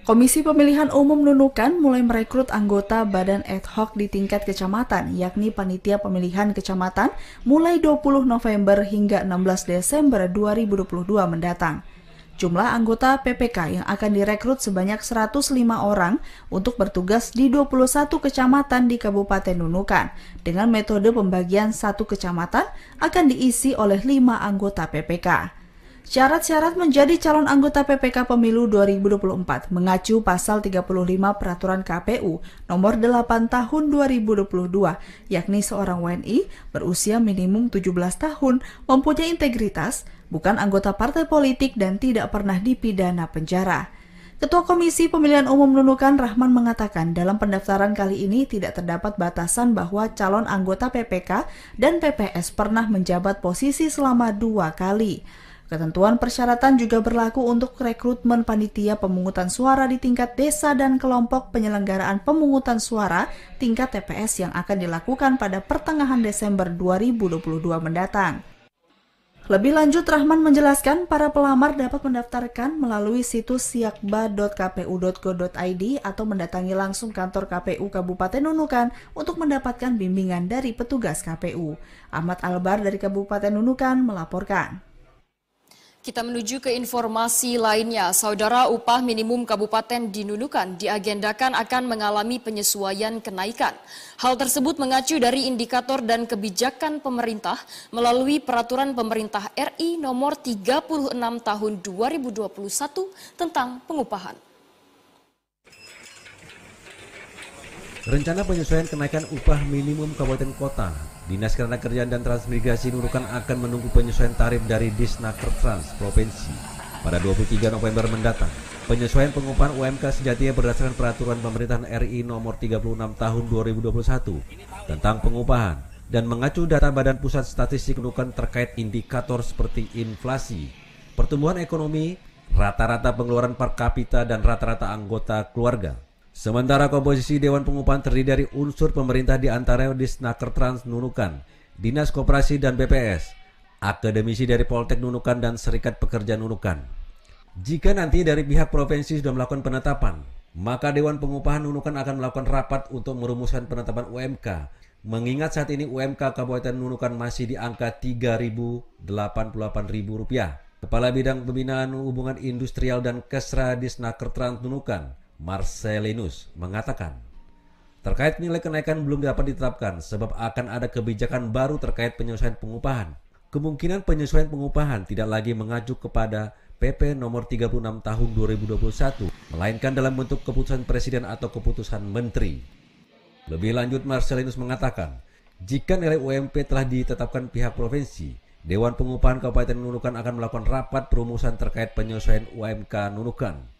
Komisi Pemilihan Umum Nunukan mulai merekrut anggota badan ad hoc di tingkat kecamatan, yakni Panitia Pemilihan Kecamatan, mulai 20 November hingga 16 Desember 2022 mendatang. Jumlah anggota PPK yang akan direkrut sebanyak 105 orang untuk bertugas di 21 kecamatan di Kabupaten Nunukan. Dengan metode pembagian satu kecamatan akan diisi oleh lima anggota PPK. Syarat-syarat menjadi calon anggota PPK Pemilu 2024 mengacu pasal 35 Peraturan KPU Nomor 8 Tahun 2022, yakni seorang WNI berusia minimum 17 tahun, mempunyai integritas, bukan anggota partai politik dan tidak pernah dipidana penjara. Ketua Komisi Pemilihan Umum Nunukan Rahman mengatakan dalam pendaftaran kali ini tidak terdapat batasan bahwa calon anggota PPK dan PPS pernah menjabat posisi selama dua kali. Ketentuan persyaratan juga berlaku untuk rekrutmen panitia pemungutan suara di tingkat desa dan kelompok penyelenggaraan pemungutan suara tingkat TPS yang akan dilakukan pada pertengahan Desember 2022 mendatang. Lebih lanjut, Rahman menjelaskan para pelamar dapat mendaftarkan melalui situs siakba.kpu.go.id atau mendatangi langsung kantor KPU Kabupaten Nunukan untuk mendapatkan bimbingan dari petugas KPU. Ahmad Albar dari Kabupaten Nunukan melaporkan. Kita menuju ke informasi lainnya. Saudara upah minimum kabupaten di Nunukan diagendakan akan mengalami penyesuaian kenaikan. Hal tersebut mengacu dari indikator dan kebijakan pemerintah melalui peraturan pemerintah RI nomor 36 tahun 2021 tentang pengupahan. Rencana penyesuaian kenaikan upah minimum kabupaten kota, Dinas Ketenagakerjaan Kerjaan dan Transmigrasi Nurukan akan menunggu penyesuaian tarif dari Disnaker Trans Provinsi pada 23 November mendatang. Penyesuaian pengupahan UMK sejatinya berdasarkan peraturan pemerintahan RI nomor 36 tahun 2021 tentang pengupahan dan mengacu data Badan Pusat Statistik Nurukan terkait indikator seperti inflasi, pertumbuhan ekonomi, rata-rata pengeluaran per kapita dan rata-rata anggota keluarga. Sementara komposisi Dewan Pengupahan terdiri dari unsur pemerintah di antara Disnaker Trans Nunukan, Dinas Koperasi dan BPS, akademisi dari Poltek Nunukan dan Serikat Pekerja Nunukan. Jika nanti dari pihak provinsi sudah melakukan penetapan, maka Dewan Pengupahan Nunukan akan melakukan rapat untuk merumuskan penetapan UMK, mengingat saat ini UMK Kabupaten Nunukan masih di angka Rp3.088.000. Kepala Bidang Pembinaan Hubungan Industrial dan Kesra Disnaker Trans Nunukan, Marcelinus mengatakan, terkait nilai kenaikan belum dapat ditetapkan sebab akan ada kebijakan baru terkait penyesuaian pengupahan. Kemungkinan penyesuaian pengupahan tidak lagi mengacu kepada PP nomor 36 tahun 2021, melainkan dalam bentuk keputusan presiden atau keputusan menteri. Lebih lanjut Marcelinus mengatakan, jika nilai UMP telah ditetapkan pihak provinsi, Dewan Pengupahan Kabupaten Nunukan akan melakukan rapat perumusan terkait penyesuaian UMK Nunukan.